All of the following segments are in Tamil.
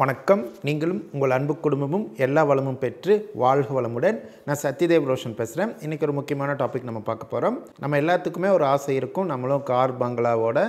வணக்கம் நீங்களும் உங்கள் அன்பு குடும்பமும் எல்லா வளமும் பெற்று வாழ்க வளமுடன் நான் சத்யதேவ் ரோஷன் பேசுகிறேன் இன்றைக்கி ஒரு முக்கியமான டாபிக் நம்ம பார்க்க போகிறோம் நம்ம எல்லாத்துக்குமே ஒரு ஆசை இருக்கும் நம்மளும் கார் பங்களாவோட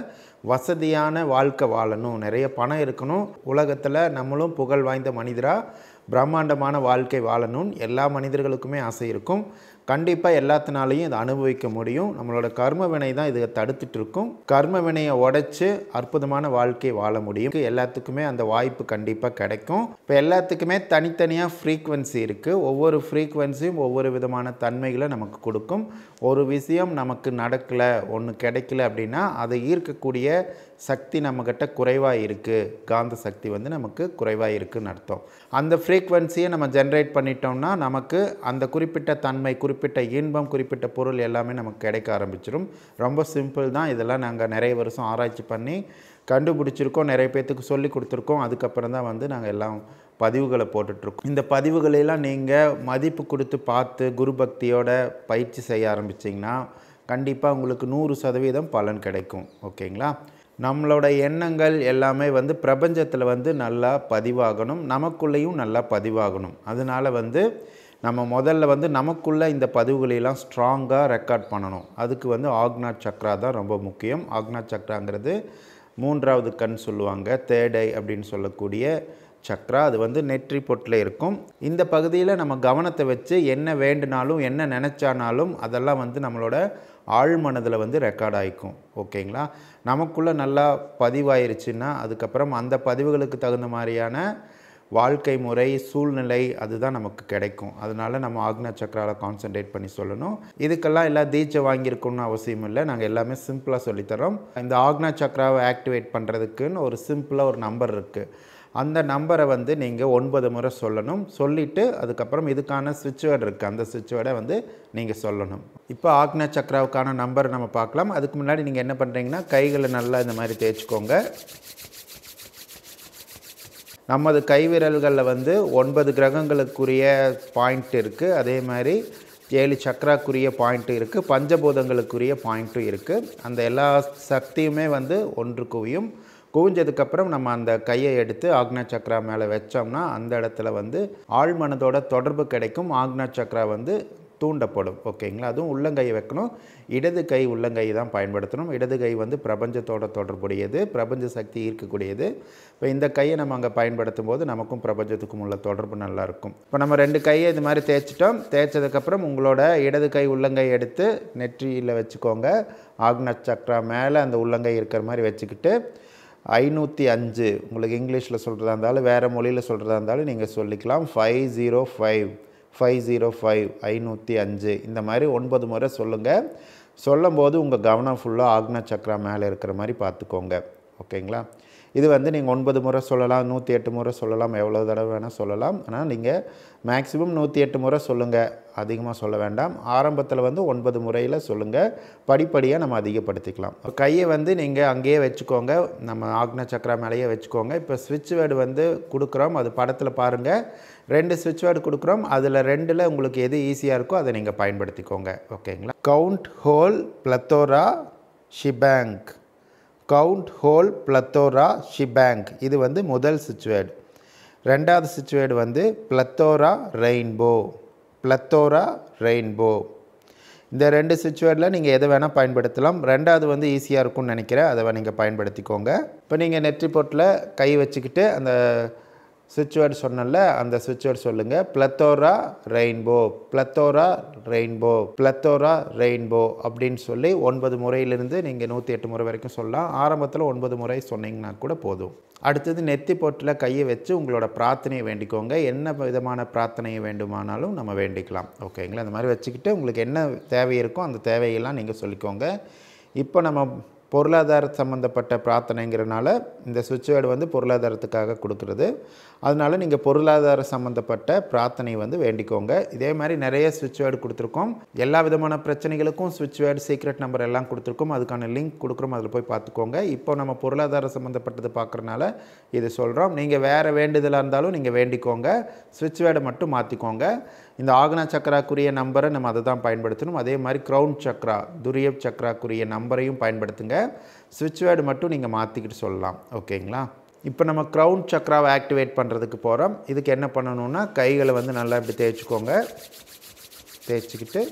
வசதியான வாழ்க்கை வாழணும் நிறைய பணம் இருக்கணும் உலகத்தில் நம்மளும் புகழ் வாய்ந்த மனிதராக பிரம்மாண்டமான வாழ்க்கை வாழணும்னு எல்லா மனிதர்களுக்குமே ஆசை இருக்கும் கண்டிப்பாக எல்லாத்தினாலையும் இதை அனுபவிக்க முடியும் நம்மளோட கர்ம வினை தான் இதை தடுத்துட்டு இருக்கும் கர்ம வினையை உடைச்சு அற்புதமான வாழ்க்கையை வாழ முடியும் எல்லாத்துக்குமே அந்த வாய்ப்பு கண்டிப்பாக கிடைக்கும் இப்போ எல்லாத்துக்குமே தனித்தனியாக ஃப்ரீக்வன்சி இருக்குது ஒவ்வொரு ஃப்ரீக்குவென்சியும் ஒவ்வொரு விதமான தன்மைகளை நமக்கு கொடுக்கும் ஒரு விஷயம் நமக்கு நடக்கலை ஒன்று கிடைக்கல அப்படின்னா அதை ஈர்க்கக்கூடிய சக்தி நம்மக்கிட்ட குறைவாக இருக்குது காந்த சக்தி வந்து நமக்கு குறைவாக இருக்குதுன்னு அர்த்தம் அந்த ஃப்ரீக்வன்சியை நம்ம ஜென்ரேட் பண்ணிட்டோம்னா நமக்கு அந்த குறிப்பிட்ட தன்மை குறிப்பிட்ட இன்பம் குறிப்பிட்ட பொருள் எல்லாமே நமக்கு கிடைக்க ஆரம்பிச்சிடும் ரொம்ப சிம்பிள் தான் இதெல்லாம் நாங்கள் நிறைய வருஷம் ஆராய்ச்சி பண்ணி கண்டுபிடிச்சிருக்கோம் நிறைய பேர்த்துக்கு சொல்லி கொடுத்துருக்கோம் அதுக்கப்புறம் தான் வந்து நாங்கள் எல்லாம் பதிவுகளை போட்டுட்ருக்கோம் இந்த பதிவுகளையெல்லாம் நீங்கள் மதிப்பு கொடுத்து பார்த்து குரு பக்தியோட பயிற்சி செய்ய ஆரம்பிச்சிங்கன்னா கண்டிப்பாக உங்களுக்கு நூறு சதவீதம் பலன் கிடைக்கும் ஓகேங்களா நம்மளோட எண்ணங்கள் எல்லாமே வந்து பிரபஞ்சத்தில் வந்து நல்லா பதிவாகணும் நமக்குள்ளேயும் நல்லா பதிவாகணும் அதனால் வந்து நம்ம முதல்ல வந்து நமக்குள்ளே இந்த பதிவுகளையெல்லாம் ஸ்ட்ராங்காக ரெக்கார்ட் பண்ணணும் அதுக்கு வந்து ஆக்னா சக்ரா தான் ரொம்ப முக்கியம் ஆக்னா சக்ராங்கிறது மூன்றாவது கண் சொல்லுவாங்க தேடை அப்படின்னு சொல்லக்கூடிய சக்ரா அது வந்து நெற்றி பொட்டில் இருக்கும் இந்த பகுதியில் நம்ம கவனத்தை வச்சு என்ன வேண்டுனாலும் என்ன நினச்சானாலும் அதெல்லாம் வந்து நம்மளோட ஆழ்மனதில் மனதில் வந்து ரெக்கார்ட் ஆகிக்கும் ஓகேங்களா நமக்குள்ளே நல்லா பதிவாயிருச்சுன்னா அதுக்கப்புறம் அந்த பதிவுகளுக்கு தகுந்த மாதிரியான வாழ்க்கை முறை சூழ்நிலை அதுதான் நமக்கு கிடைக்கும் அதனால் நம்ம ஆக்னா சக்கராவில் கான்சென்ட்ரேட் பண்ணி சொல்லணும் இதுக்கெல்லாம் எல்லாம் தீட்சை வாங்கியிருக்கணும்னு அவசியம் இல்லை நாங்கள் எல்லாமே சிம்பிளாக சொல்லித்தரோம் இந்த ஆக்னா சக்கராவை ஆக்டிவேட் பண்ணுறதுக்குன்னு ஒரு சிம்பிளாக ஒரு நம்பர் இருக்குது அந்த நம்பரை வந்து நீங்கள் ஒன்பது முறை சொல்லணும் சொல்லிவிட்டு அதுக்கப்புறம் இதுக்கான சுவிட்ச் வேர்டு இருக்குது அந்த சுவிட்ச் வேர்டை வந்து நீங்கள் சொல்லணும் இப்போ ஆக்னா சக்ராவுக்கான நம்பர் நம்ம பார்க்கலாம் அதுக்கு முன்னாடி நீங்கள் என்ன பண்ணுறீங்கன்னா கைகளை நல்லா இந்த மாதிரி தேய்ச்சிக்கோங்க நமது கைவிரல்களில் வந்து ஒன்பது கிரகங்களுக்குரிய பாயிண்ட் இருக்குது அதே மாதிரி ஏழு சக்கராக்குரிய பாயிண்ட்டும் இருக்குது பஞ்சபூதங்களுக்குரிய பாயிண்ட்டும் இருக்குது அந்த எல்லா சக்தியுமே வந்து ஒன்று குவியும் குவிஞ்சதுக்கப்புறம் நம்ம அந்த கையை எடுத்து ஆக்னா சக்ரா மேலே வச்சோம்னா அந்த இடத்துல வந்து மனதோட தொடர்பு கிடைக்கும் ஆக்னா சக்ரா வந்து தூண்டப்படும் ஓகேங்களா அதுவும் உள்ளங்கையை வைக்கணும் இடது கை உள்ளங்கை தான் பயன்படுத்தணும் இடது கை வந்து பிரபஞ்சத்தோட தொடர்புடையது பிரபஞ்ச சக்தி இருக்கக்கூடியது இப்போ இந்த கையை நம்ம அங்கே பயன்படுத்தும் போது நமக்கும் பிரபஞ்சத்துக்கும் உள்ள தொடர்பு நல்லாயிருக்கும் இப்போ நம்ம ரெண்டு கையை இது மாதிரி தேய்ச்சிட்டோம் தேய்ச்சதுக்கப்புறம் உங்களோட இடது கை உள்ளங்கை எடுத்து நெற்றியில் வச்சுக்கோங்க ஆக்ன சக்ரா மேலே அந்த உள்ளங்கை இருக்கிற மாதிரி வச்சுக்கிட்டு ஐநூற்றி அஞ்சு உங்களுக்கு இங்கிலீஷில் சொல்கிறதா இருந்தாலும் வேறு மொழியில் சொல்கிறதா இருந்தாலும் நீங்கள் சொல்லிக்கலாம் five zero five five zero five ஐநூற்றி அஞ்சு இந்த மாதிரி ஒன்பது முறை சொல்லுங்கள் சொல்லும்போது உங்கள் கவனம் ஃபுல்லாக ஆக்ன சக்கரா மேலே இருக்கிற மாதிரி பார்த்துக்கோங்க ஓகேங்களா இது வந்து நீங்கள் ஒன்பது முறை சொல்லலாம் நூற்றி எட்டு முறை சொல்லலாம் எவ்வளோ தடவை வேணால் சொல்லலாம் ஆனால் நீங்கள் மேக்ஸிமம் நூற்றி எட்டு முறை சொல்லுங்கள் அதிகமாக சொல்ல வேண்டாம் ஆரம்பத்தில் வந்து ஒன்பது முறையில் சொல்லுங்கள் படிப்படியாக நம்ம அதிகப்படுத்திக்கலாம் இப்போ கையை வந்து நீங்கள் அங்கேயே வச்சுக்கோங்க நம்ம ஆக்ன சக்கரா மேலேயே வச்சுக்கோங்க இப்போ ஸ்விட்ச் வேர்டு வந்து கொடுக்குறோம் அது படத்தில் பாருங்கள் ரெண்டு ஸ்விட்ச் வேர்டு கொடுக்குறோம் அதில் ரெண்டில் உங்களுக்கு எது ஈஸியாக இருக்கோ அதை நீங்கள் பயன்படுத்திக்கோங்க ஓகேங்களா கவுண்ட் ஹோல் பிளத்தோரா ஷிபேங்க் கவுண்ட் ஹோல் பிளத்தோரா ஷிபேங்க் இது வந்து முதல் சுச்சுவேடு ரெண்டாவது சுச்சுவேடு வந்து பிளத்தோரா ரெயின்போ பிளத்தோரா ரெயின்போ இந்த ரெண்டு சுச்சுவேடில் நீங்கள் எதை வேணால் பயன்படுத்தலாம் ரெண்டாவது வந்து ஈஸியாக இருக்கும்னு நினைக்கிறேன் அதை நீங்கள் பயன்படுத்திக்கோங்க இப்போ நீங்கள் நெற்றி பொட்டில் கை வச்சுக்கிட்டு அந்த சுவிட்ச் வேர்டு சொன்னல அந்த சுவிட்ச் வேர்டு சொல்லுங்கள் plethora rainbow plethora rainbow plethora rainbow அப்படின்னு சொல்லி ஒன்பது முறையிலிருந்து நீங்கள் நூற்றி எட்டு முறை வரைக்கும் சொல்லலாம் ஆரம்பத்தில் ஒன்பது முறை சொன்னீங்கன்னா கூட போதும் அடுத்தது நெத்தி போட்டில் கையை வச்சு உங்களோட பிரார்த்தனையை வேண்டிக்கோங்க என்ன விதமான பிரார்த்தனையை வேண்டுமானாலும் நம்ம வேண்டிக்கலாம் ஓகேங்களா இந்த மாதிரி வச்சுக்கிட்டு உங்களுக்கு என்ன தேவை இருக்கோ அந்த தேவையெல்லாம் நீங்கள் சொல்லிக்கோங்க இப்போ நம்ம பொருளாதார சம்மந்தப்பட்ட பிரார்த்தனைங்கிறனால இந்த சுவிட்ச் வேர்டு வந்து பொருளாதாரத்துக்காக கொடுக்குறது அதனால் நீங்கள் பொருளாதார சம்மந்தப்பட்ட பிரார்த்தனை வந்து வேண்டிக்கோங்க இதே மாதிரி நிறைய சுவிட்ச் வேர்டு கொடுத்துருக்கோம் எல்லா விதமான பிரச்சனைகளுக்கும் சுவிட்ச் வேர்டு சீக்ரெட் நம்பர் எல்லாம் கொடுத்துருக்கோம் அதுக்கான லிங்க் கொடுக்குறோம் அதில் போய் பார்த்துக்கோங்க இப்போ நம்ம பொருளாதார சம்மந்தப்பட்டது பார்க்குறனால இது சொல்கிறோம் நீங்கள் வேறு வேண்டுதலாக இருந்தாலும் நீங்கள் வேண்டிக்கோங்க சுவிட்ச் வேர்டை மட்டும் மாற்றிக்கோங்க இந்த ஆகனா சக்கராக்குரிய நம்பரை நம்ம அதை தான் பயன்படுத்தணும் அதே மாதிரி க்ரௌன் சக்ரா துரியப் சக்கராக்குரிய நம்பரையும் பயன்படுத்துங்க சுவிட்ச் மட்டும் நீங்கள் மாற்றிக்கிட்டு சொல்லலாம் ஓகேங்களா இப்போ நம்ம க்ரௌன் சக்ராவை ஆக்டிவேட் பண்ணுறதுக்கு போகிறோம் இதுக்கு என்ன பண்ணணும்னா கைகளை வந்து நல்லா இப்படி தேய்ச்சிக்கோங்க தேய்ச்சிக்கிட்டு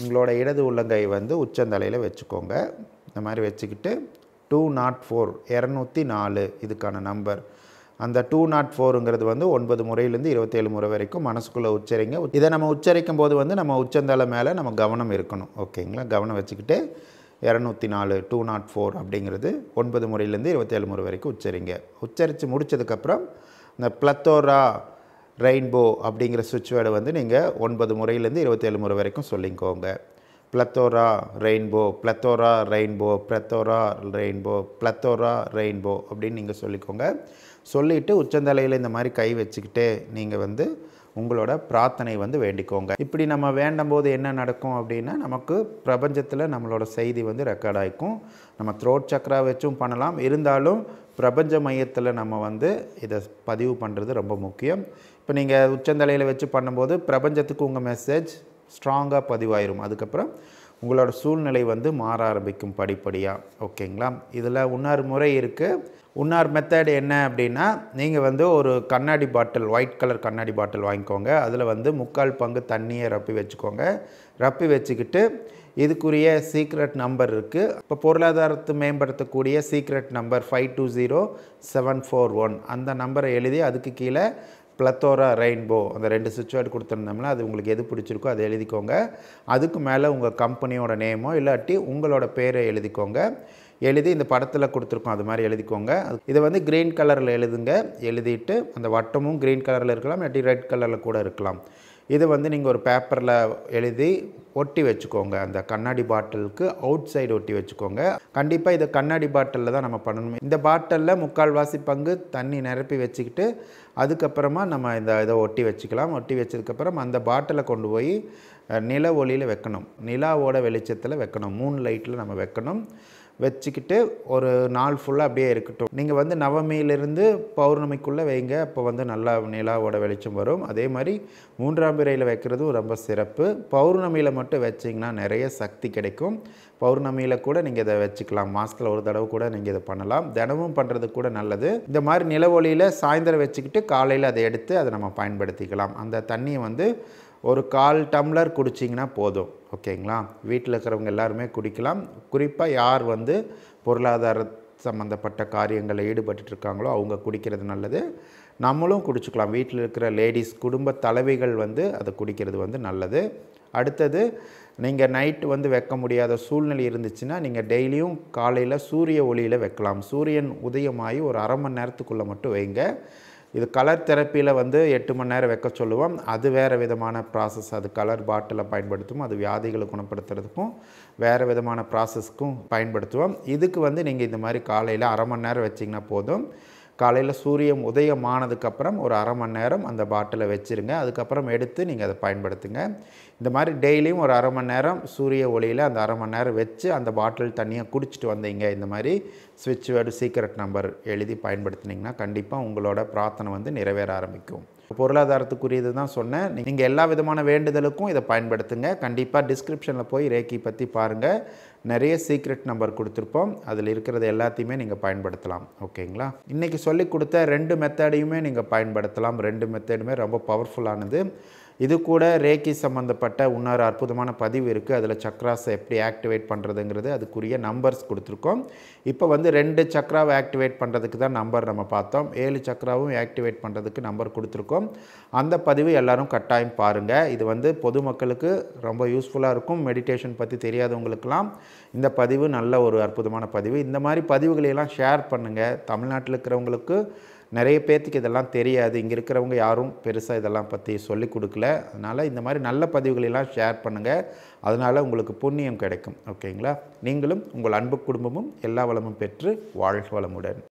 உங்களோட இடது உள்ளங்கை வந்து உச்சந்தலையில் வச்சுக்கோங்க இந்த மாதிரி வச்சுக்கிட்டு டூ நாட் ஃபோர் இரநூத்தி நாலு இதுக்கான நம்பர் அந்த டூ நாட் ஃபோருங்கிறது வந்து ஒன்பது முறையிலேருந்து இருபத்தேழு முறை வரைக்கும் மனசுக்குள்ளே உச்சரிங்க இதை நம்ம உச்சரிக்கும் போது வந்து நம்ம உச்சந்தலை மேலே நம்ம கவனம் இருக்கணும் ஓகேங்களா கவனம் வச்சுக்கிட்டு இரநூத்தி நாலு டூ நாட் ஃபோர் அப்படிங்கிறது ஒன்பது முறையிலேருந்து இருபத்தேழு முறை வரைக்கும் உச்சரிங்க உச்சரித்து முடித்ததுக்கப்புறம் இந்த பிளத்தோரா ரெயின்போ அப்படிங்கிற சுவிட்ச் வேர்டை வந்து நீங்கள் ஒன்பது முறையிலேருந்து இருபத்தேழு முறை வரைக்கும் சொல்லிக்கோங்க plethora rainbow plethora rainbow plethora rainbow plethora rainbow அப்படின்னு நீங்கள் சொல்லிக்கோங்க சொல்லிவிட்டு உச்சந்தலையில் இந்த மாதிரி கை வச்சுக்கிட்டு நீங்கள் வந்து உங்களோட பிரார்த்தனை வந்து வேண்டிக்கோங்க இப்படி நம்ம வேண்டும் போது என்ன நடக்கும் அப்படின்னா நமக்கு பிரபஞ்சத்தில் நம்மளோட செய்தி வந்து ரெக்கார்ட் ஆகிக்கும் நம்ம த்ரோட் சக்கரா வச்சும் பண்ணலாம் இருந்தாலும் பிரபஞ்ச மையத்தில் நம்ம வந்து இதை பதிவு பண்ணுறது ரொம்ப முக்கியம் இப்போ நீங்கள் உச்சந்தலையில் வச்சு பண்ணும்போது பிரபஞ்சத்துக்கு உங்கள் மெசேஜ் ஸ்ட்ராங்காக பதிவாயிரும் அதுக்கப்புறம் உங்களோட சூழ்நிலை வந்து மாற ஆரம்பிக்கும் படிப்படியாக ஓகேங்களா இதில் உன்னார் முறை இருக்குது உன்னார் மெத்தடு என்ன அப்படின்னா நீங்கள் வந்து ஒரு கண்ணாடி பாட்டில் ஒயிட் கலர் கண்ணாடி பாட்டில் வாங்கிக்கோங்க அதில் வந்து முக்கால் பங்கு தண்ணியை ரப்பி வச்சுக்கோங்க ரப்பி வச்சுக்கிட்டு இதுக்குரிய சீக்ரெட் நம்பர் இருக்குது இப்போ பொருளாதாரத்தை மேம்படுத்தக்கூடிய secret number five two zero seven four one அந்த நம்பரை எழுதி அதுக்கு கீழே பிளத்தோரா ரெயின்போ அந்த ரெண்டு சுவிட்ச்வேர்டு கொடுத்துருந்தோம்னா அது உங்களுக்கு எது பிடிச்சிருக்கோ அதை எழுதிக்கோங்க அதுக்கு மேலே உங்கள் கம்பெனியோட நேமோ இல்லாட்டி உங்களோட பேரை எழுதிக்கோங்க எழுதி இந்த படத்தில் கொடுத்துருக்கோம் அது மாதிரி எழுதிக்கோங்க இதை வந்து க்ரீன் கலரில் எழுதுங்க எழுதிட்டு அந்த வட்டமும் க்ரீன் கலரில் இருக்கலாம் இல்லாட்டி ரெட் கலரில் கூட இருக்கலாம் இது வந்து நீங்கள் ஒரு பேப்பரில் எழுதி ஒட்டி வச்சுக்கோங்க அந்த கண்ணாடி பாட்டிலுக்கு அவுட் சைடு ஒட்டி வச்சுக்கோங்க கண்டிப்பாக இதை கண்ணாடி பாட்டிலில் தான் நம்ம பண்ணணும் இந்த பாட்டிலில் முக்கால்வாசி பங்கு தண்ணி நிரப்பி வச்சுக்கிட்டு அதுக்கப்புறமா நம்ம இந்த இதை ஒட்டி வச்சுக்கலாம் ஒட்டி வச்சதுக்கப்புறம் அந்த பாட்டிலை கொண்டு போய் நில ஒளியில் வைக்கணும் நிலாவோட வெளிச்சத்தில் வைக்கணும் மூன் லைட்டில் நம்ம வைக்கணும் வச்சுக்கிட்டு ஒரு நாள் ஃபுல்லாக அப்படியே இருக்கட்டும் நீங்கள் வந்து நவமியிலிருந்து பௌர்ணமிக்குள்ளே வைங்க அப்போ வந்து நல்லா நிலாவோட வெளிச்சம் வரும் அதே மாதிரி மூன்றாம் பிறையில் வைக்கிறதும் ரொம்ப சிறப்பு பௌர்ணமியில் மட்டும் வச்சிங்கன்னா நிறைய சக்தி கிடைக்கும் பௌர்ணமியில் கூட நீங்கள் இதை வச்சுக்கலாம் மாதத்தில் ஒரு தடவை கூட நீங்கள் இதை பண்ணலாம் தினமும் பண்ணுறது கூட நல்லது இந்த மாதிரி நிலவொலியில் சாயந்தரம் வச்சுக்கிட்டு காலையில் அதை எடுத்து அதை நம்ம பயன்படுத்திக்கலாம் அந்த தண்ணியை வந்து ஒரு கால் டம்ளர் குடிச்சிங்கன்னா போதும் ஓகேங்களா வீட்டில் இருக்கிறவங்க எல்லாருமே குடிக்கலாம் குறிப்பாக யார் வந்து பொருளாதார சம்மந்தப்பட்ட காரியங்களில் ஈடுபட்டு இருக்காங்களோ அவங்க குடிக்கிறது நல்லது நம்மளும் குடிச்சுக்கலாம் வீட்டில் இருக்கிற லேடிஸ் குடும்ப தலைவிகள் வந்து அதை குடிக்கிறது வந்து நல்லது அடுத்தது நீங்கள் நைட்டு வந்து வைக்க முடியாத சூழ்நிலை இருந்துச்சுன்னா நீங்கள் டெய்லியும் காலையில் சூரிய ஒளியில் வைக்கலாம் சூரியன் உதயமாகி ஒரு அரை மணி நேரத்துக்குள்ளே மட்டும் வைங்க இது கலர் தெரப்பியில் வந்து எட்டு மணி நேரம் வைக்க சொல்லுவோம் அது வேறு விதமான ப்ராசஸ் அது கலர் பாட்டிலை பயன்படுத்தும் அது வியாதிகளை குணப்படுத்துறதுக்கும் வேறு விதமான ப்ராசஸ்க்கும் பயன்படுத்துவோம் இதுக்கு வந்து நீங்கள் இந்த மாதிரி காலையில் அரை மணி நேரம் வச்சிங்கன்னா போதும் காலையில் சூரியன் உதயம் ஆனதுக்கப்புறம் ஒரு அரை மணி நேரம் அந்த பாட்டிலை வச்சுருங்க அதுக்கப்புறம் எடுத்து நீங்கள் அதை பயன்படுத்துங்க இந்த மாதிரி டெய்லியும் ஒரு அரை மணி நேரம் சூரிய ஒளியில் அந்த அரை மணி நேரம் வச்சு அந்த பாட்டில் தண்ணியாக குடிச்சிட்டு வந்தீங்க இந்த மாதிரி சுவிட்ச் வேர்டு சீக்ரெட் நம்பர் எழுதி பயன்படுத்தினீங்கன்னா கண்டிப்பாக உங்களோட பிரார்த்தனை வந்து நிறைவேற ஆரம்பிக்கும் பொருளாதாரத்துக்குரியது தான் சொன்னேன் நீங்கள் எல்லா விதமான வேண்டுதலுக்கும் இதை பயன்படுத்துங்க கண்டிப்பாக டிஸ்கிரிப்ஷனில் போய் ரேக்கி பற்றி பாருங்கள் நிறைய சீக்ரெட் நம்பர் கொடுத்துருப்போம் அதில் இருக்கிறது எல்லாத்தையுமே நீங்கள் பயன்படுத்தலாம் ஓகேங்களா இன்றைக்கி சொல்லி கொடுத்த ரெண்டு மெத்தடையுமே நீங்கள் பயன்படுத்தலாம் ரெண்டு மெத்தடுமே ரொம்ப பவர்ஃபுல்லானது இது கூட ரேக்கி சம்மந்தப்பட்ட இன்னொரு அற்புதமான பதிவு இருக்குது அதில் சக்ராஸை எப்படி ஆக்டிவேட் பண்ணுறதுங்கிறது அதுக்குரிய நம்பர்ஸ் கொடுத்துருக்கோம் இப்போ வந்து ரெண்டு சக்ராவை ஆக்டிவேட் பண்ணுறதுக்கு தான் நம்பர் நம்ம பார்த்தோம் ஏழு சக்ராவும் ஆக்டிவேட் பண்ணுறதுக்கு நம்பர் கொடுத்துருக்கோம் அந்த பதிவு எல்லோரும் கட்டாயம் பாருங்கள் இது வந்து பொதுமக்களுக்கு ரொம்ப யூஸ்ஃபுல்லாக இருக்கும் மெடிடேஷன் பற்றி தெரியாதவங்களுக்கெல்லாம் இந்த பதிவு நல்ல ஒரு அற்புதமான பதிவு இந்த மாதிரி பதிவுகளையெல்லாம் ஷேர் பண்ணுங்கள் தமிழ்நாட்டில் இருக்கிறவங்களுக்கு நிறைய பேர்த்துக்கு இதெல்லாம் தெரியாது இங்கே இருக்கிறவங்க யாரும் பெருசாக இதெல்லாம் பற்றி சொல்லிக் கொடுக்கல அதனால் இந்த மாதிரி நல்ல பதிவுகளெல்லாம் ஷேர் பண்ணுங்கள் அதனால் உங்களுக்கு புண்ணியம் கிடைக்கும் ஓகேங்களா நீங்களும் உங்கள் அன்பு குடும்பமும் எல்லா வளமும் பெற்று வாழ்க வளமுடன்